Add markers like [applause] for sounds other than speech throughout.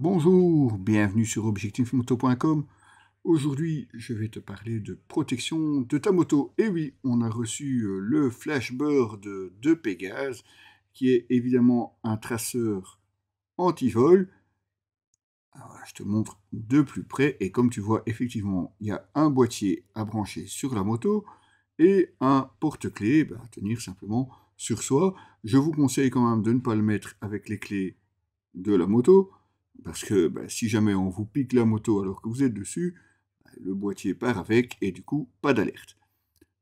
Bonjour, bienvenue sur objectifmoto.com. Aujourd'hui, je vais te parler de protection de ta moto. Et oui, on a reçu euh, le Flashbird de Pégase, qui est évidemment un traceur anti-vol. Je te montre de plus près et comme tu vois, effectivement, il y a un boîtier à brancher sur la moto et un porte clé bah, à tenir simplement sur soi. Je vous conseille quand même de ne pas le mettre avec les clés de la moto parce que bah, si jamais on vous pique la moto alors que vous êtes dessus, bah, le boîtier part avec et du coup, pas d'alerte.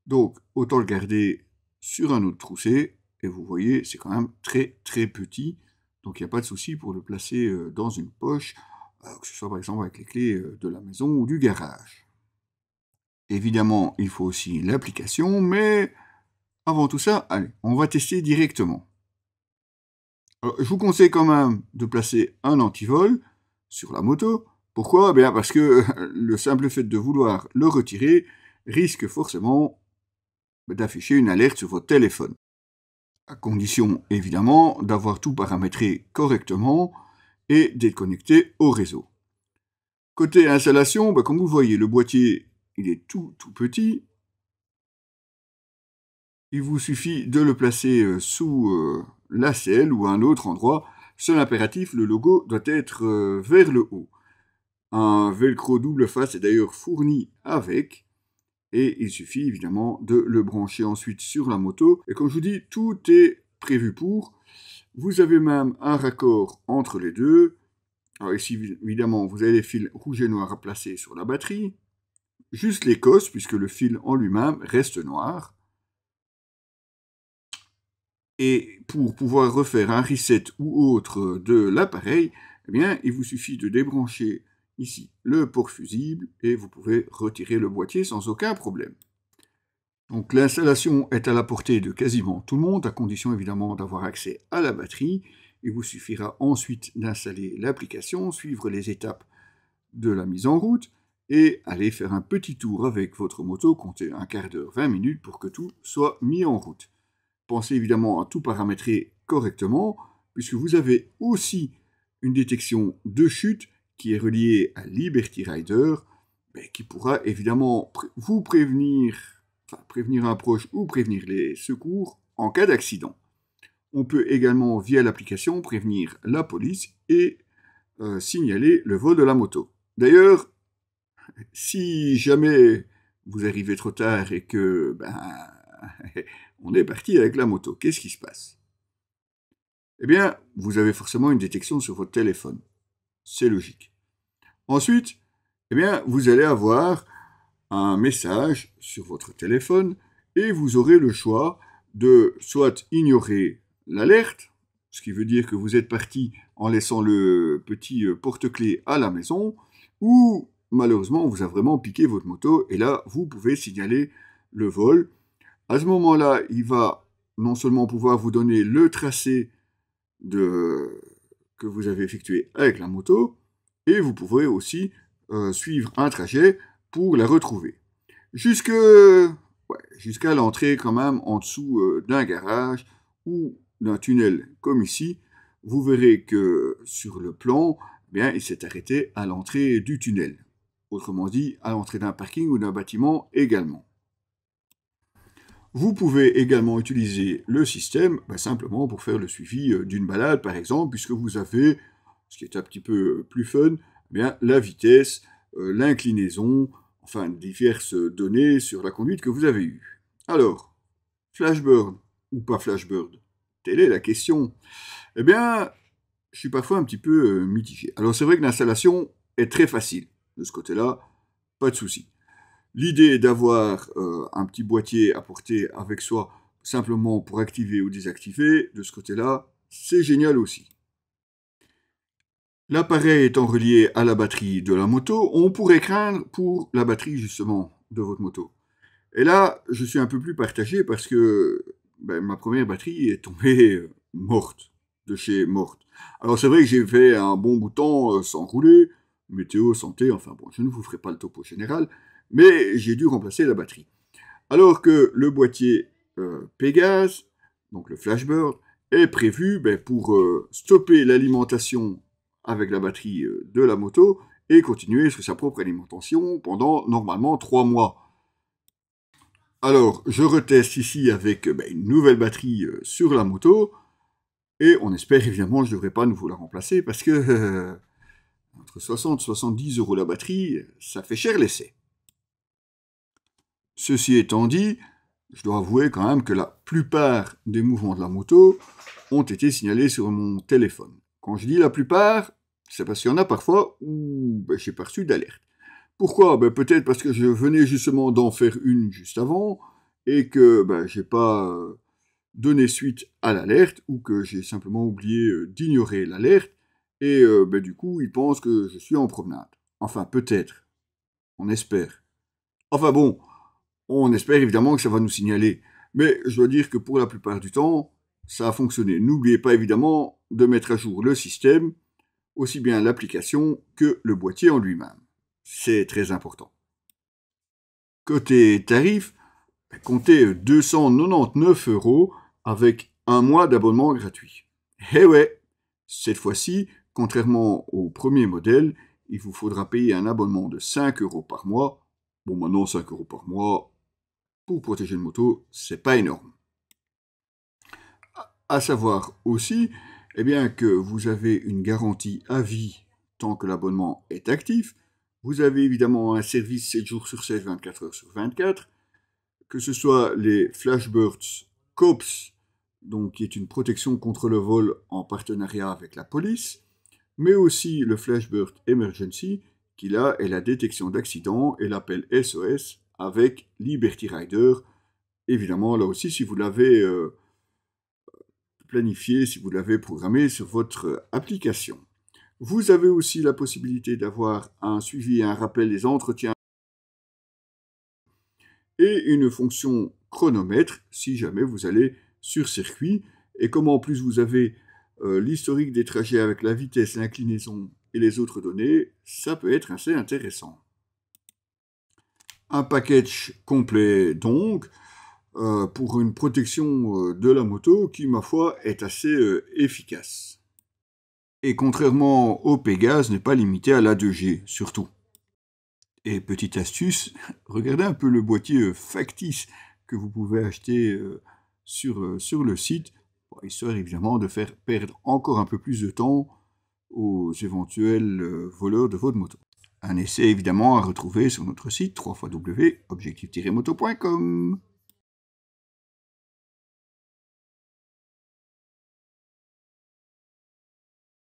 Donc, autant le garder sur un autre troussé. Et vous voyez, c'est quand même très très petit. Donc, il n'y a pas de souci pour le placer euh, dans une poche, euh, que ce soit par exemple avec les clés euh, de la maison ou du garage. Évidemment, il faut aussi l'application, mais avant tout ça, allez, on va tester directement je vous conseille quand même de placer un antivol sur la moto. Pourquoi eh Parce que [laughs] le simple fait de vouloir le retirer risque forcément d'afficher une alerte sur votre téléphone. À condition évidemment d'avoir tout paramétré correctement et d'être connecté au réseau. Côté installation, ben, comme vous voyez, le boîtier il est tout tout petit, il vous suffit de le placer euh, sous euh, la selle ou un autre endroit. Seul impératif, le logo doit être euh, vers le haut. Un velcro double face est d'ailleurs fourni avec et il suffit évidemment de le brancher ensuite sur la moto. Et comme je vous dis, tout est prévu pour. Vous avez même un raccord entre les deux. Alors ici, évidemment, vous avez les fils rouge et noir à placer sur la batterie. Juste l'écosse, puisque le fil en lui-même reste noir. Et pour pouvoir refaire un reset ou autre de l'appareil, eh bien, il vous suffit de débrancher ici le port fusible et vous pouvez retirer le boîtier sans aucun problème. Donc l'installation est à la portée de quasiment tout le monde, à condition évidemment d'avoir accès à la batterie. Il vous suffira ensuite d'installer l'application, suivre les étapes de la mise en route et aller faire un petit tour avec votre moto, compter un quart d'heure, 20 minutes pour que tout soit mis en route pensez évidemment à tout paramétrer correctement, puisque vous avez aussi une détection de chute qui est reliée à Liberty Rider, qui pourra évidemment vous prévenir, prévenir un proche ou prévenir les secours en cas d'accident. On peut également, via l'application, prévenir la police et euh, signaler le vol de la moto. D'ailleurs, si jamais vous arrivez trop tard et que ben, [laughs] on est parti avec la moto. Qu'est-ce qui se passe Eh bien, vous avez forcément une détection sur votre téléphone. C'est logique. Ensuite, eh bien, vous allez avoir un message sur votre téléphone et vous aurez le choix de soit ignorer l'alerte, ce qui veut dire que vous êtes parti en laissant le petit euh, porte-clés à la maison, ou malheureusement on vous a vraiment piqué votre moto et là vous pouvez signaler le vol à ce moment-là, il va non seulement pouvoir vous donner le tracé que vous avez effectué avec la moto, et vous pourrez aussi euh, suivre un trajet pour la retrouver. Jusque, jusqu'à l'entrée quand même en dessous euh, d'un garage ou d'un tunnel comme ici, vous verrez que sur le plan, eh bien, il s'est arrêté à l'entrée du tunnel. Autrement dit, à l'entrée d'un parking ou d'un bâtiment également. Vous pouvez également utiliser le système bah, simplement pour faire le suivi euh, d'une balade, par exemple, puisque vous avez, ce qui est un petit peu euh, plus fun, eh bien, la vitesse, euh, l'inclinaison, enfin diverses données sur la conduite que vous avez eue. Alors, Flashbird ou pas Flashbird Telle est la question. Eh bien, je suis parfois un petit peu mythifié. Alors c'est vrai que l'installation est très facile. De ce côté-là, pas de souci. L'idée d'avoir euh, un petit boîtier à porter avec soi simplement pour activer ou désactiver. De ce côté-là, c'est génial aussi. L'appareil étant relié à la batterie de la moto, on pourrait craindre pour la batterie justement de votre moto. Et là, je suis un peu plus partagé parce que ben, ma première batterie est tombée euh, morte, de chez morte. Alors c'est vrai que j'ai fait un bon bout euh, sans rouler, météo, santé, enfin bon, je ne vous ferai pas le topo général, mais j'ai dû remplacer la batterie. Alors que le boîtier euh, donc le Flashbird, est prévu ben, pour euh, stopper l'alimentation avec la batterie euh, de la moto et continuer sur sa propre alimentation pendant normalement 3 mois. Alors, je reteste ici avec ben, une nouvelle batterie euh, sur la moto, et on espère évidemment que je ne devrais pas nous la remplacer, parce que entre 60 et 70 euros la batterie, ça fait cher l'essai. Ceci étant dit, je dois avouer quand même que la plupart des mouvements de la moto ont été signalés sur mon téléphone. Quand je dis la plupart, c'est parce qu'il y en a parfois où ben, j'ai perçu d'alerte. Pourquoi ben, Peut-être parce que je venais justement d'en faire une juste avant et que ben, je n'ai pas euh, donné suite à l'alerte ou que j'ai simplement oublié euh, d'ignorer l'alerte et euh, du coup ils pensent que je suis en promenade. Enfin peut-être. On espère. Enfin bon, on espère évidemment que ça va nous signaler. Mais je dois dire que pour la plupart du temps, ça a fonctionné. N'oubliez pas évidemment de mettre à jour le système, aussi bien l'application que le boîtier en lui-même. C'est très important. Côté tarif, ben, comptez 299 euros avec un mois d'abonnement gratuit. Eh ouais Cette fois-ci, contrairement au premier modèle, il vous faudra payer un abonnement de 5 euros par mois. Bon, maintenant 5 euros par mois, pour protéger une moto, c'est pas énorme. À savoir aussi eh bien, que vous avez une garantie à vie tant que l'abonnement est actif. Vous avez évidemment un service 7 jours sur 7, 24 heures sur 24, que ce soit les Flashbirds COPS, donc qui est une protection contre le vol en partenariat avec la police, mais aussi le Flashbird Emergency, qui là est la détection d'accidents et l'appel SOS avec Liberty Rider. Évidemment, là aussi, si vous l'avez euh, planifié, si vous l'avez programmé sur votre euh, application. Vous avez aussi la possibilité d'avoir un suivi et un rappel des entretiens et une fonction chronomètre si jamais vous allez sur circuit. Et comme en plus vous avez euh, l'historique des trajets avec la vitesse, l'inclinaison et les autres données, ça peut être assez intéressant un package complet donc euh, pour une protection euh, de la moto qui, ma foi, est assez euh, efficace. Et contrairement au Pegas, n'est pas limité à la 2G surtout. Et petite astuce, [laughs] regardez un peu le boîtier factice que vous pouvez acheter sur, sur le site, histoire évidemment de faire perdre encore un peu plus de temps aux éventuels voleurs de votre moto. Un essai évidemment à retrouver sur notre site www.objectif-moto.com.